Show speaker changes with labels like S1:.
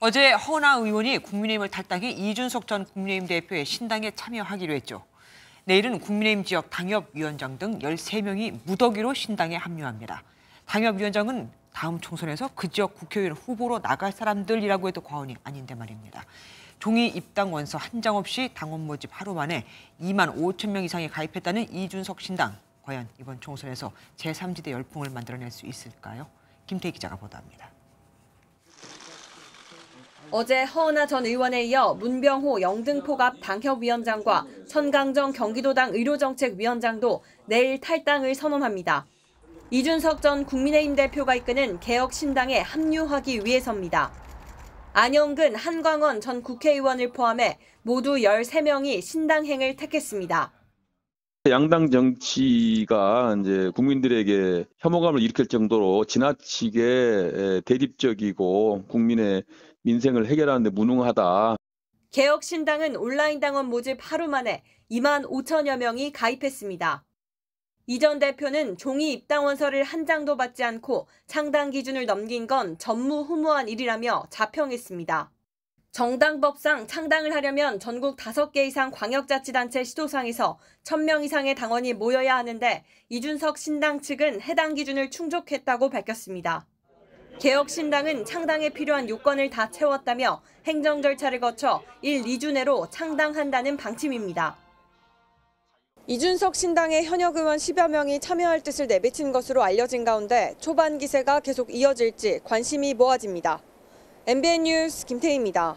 S1: 어제 허나 의원이 국민의힘을 탈당해 이준석 전 국민의힘 대표의 신당에 참여하기로 했죠. 내일은 국민의힘 지역 당협위원장 등 13명이 무더기로 신당에 합류합니다. 당협위원장은 다음 총선에서 그 지역 국회의원 후보로 나갈 사람들이라고 해도 과언이 아닌데 말입니다. 종이 입당 원서 한 장 없이 당원 모집 하루 만에 2만 5천 명 이상이 가입했다는 이준석 신당. 과연 이번 총선에서 제3지대 열풍을 만들어낼 수 있을까요? 김태희 기자가 보도합니다.
S2: 어제 허은하 전 의원에 이어 문병호 영등포 갑 당협위원장과 천강정 경기도당 의료정책위원장도 내일 탈당을 선언합니다. 이준석 전 국민의힘 대표가 이끄는 개혁신당에 합류하기 위해서입니다. 안영근, 한광원 전 국회의원을 포함해 모두 13명이 신당행을 택했습니다.
S3: 양당 정치가 이제 국민들에게 혐오감을 일으킬 정도로 지나치게 예, 대립적이고 국민의 민생을 해결하는데 무능하다.
S2: 개혁신당은 온라인 당원 모집 하루 만에 2만 5천여 명이 가입했습니다. 이전 대표는 종이 입당원서를 한 장도 받지 않고 창당 기준을 넘긴 건 전무후무한 일이라며 자평했습니다. 정당법상 창당을 하려면 전국 5개 이상 광역자치단체 시도상에서 1000명 이상의 당원이 모여야 하는데 이준석 신당 측은 해당 기준을 충족했다고 밝혔습니다. 개혁신당은 창당에 필요한 요건을 다 채웠다며 행정 절차를 거쳐 1, 2주 내로 창당한다는 방침입니다.
S4: 이준석 신당의 현역 의원 10여 명이 참여할 뜻을 내비친 것으로 알려진 가운데 초반 기세가 계속 이어질지 관심이 모아집니다. MBN 뉴스 김태희입니다.